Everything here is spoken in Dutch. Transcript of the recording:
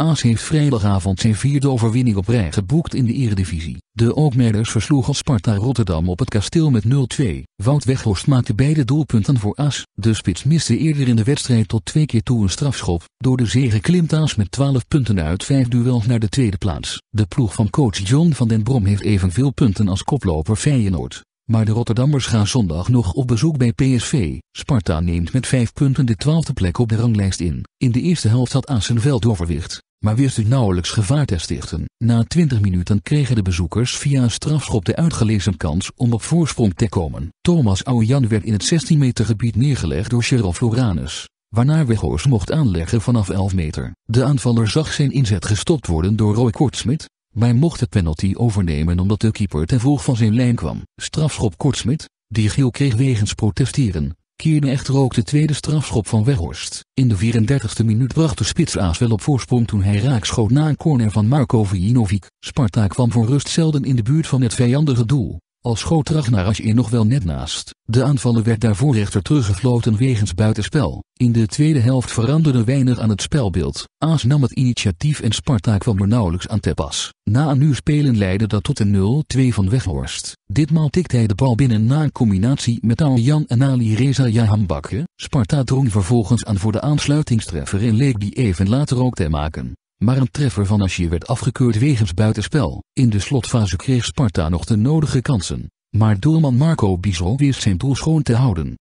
Aas heeft vrijdagavond zijn vierde overwinning op rij geboekt in de eredivisie. De Alkmaarders versloegen Sparta Rotterdam op het kasteel met 0-2. Wout Weghorst maakte beide doelpunten voor AS. De spits miste eerder in de wedstrijd tot twee keer toe een strafschop. Door de zege klimt AS met 12 punten uit vijf duels naar de tweede plaats. De ploeg van coach John van den Brom heeft evenveel punten als koploper Feyenoord. Maar de Rotterdammers gaan zondag nog op bezoek bij PSV. Sparta neemt met vijf punten de twaalfde plek op de ranglijst in. In de eerste helft had AS een veldoverwicht maar u nauwelijks gevaar te stichten. Na 20 minuten kregen de bezoekers via een strafschop de uitgelezen kans om op voorsprong te komen. Thomas Aouyan werd in het 16 meter gebied neergelegd door Cheryl Floranus, waarna Weghorst mocht aanleggen vanaf 11 meter. De aanvaller zag zijn inzet gestopt worden door Roy Kortsmit, maar mocht het penalty overnemen omdat de keeper ten volg van zijn lijn kwam. Strafschop Kortsmit, die geel kreeg wegens protesteren, keerde echter ook de tweede strafschop van Weghorst. In de 34e minuut bracht de spits Aas wel op voorsprong toen hij raak schoot na een corner van Marko Vijinovic. Sparta kwam voor rust zelden in de buurt van het vijandige doel. Al schoot Ragnaras er nog wel net naast. De aanvallen werd daarvoor echter teruggefloten wegens buitenspel. In de tweede helft veranderde weinig aan het spelbeeld. Aas nam het initiatief en Sparta kwam er nauwelijks aan te pas. Na een uur spelen leidde dat tot een 0-2 van Weghorst. Ditmaal tikte hij de bal binnen na een combinatie met Aljan en Ali Reza Jahambakke. Sparta drong vervolgens aan voor de aansluitingstreffer en leek die even later ook te maken maar een treffer van Asier werd afgekeurd wegens buitenspel. In de slotfase kreeg Sparta nog de nodige kansen, maar doelman Marco Bizzo wist zijn doel schoon te houden.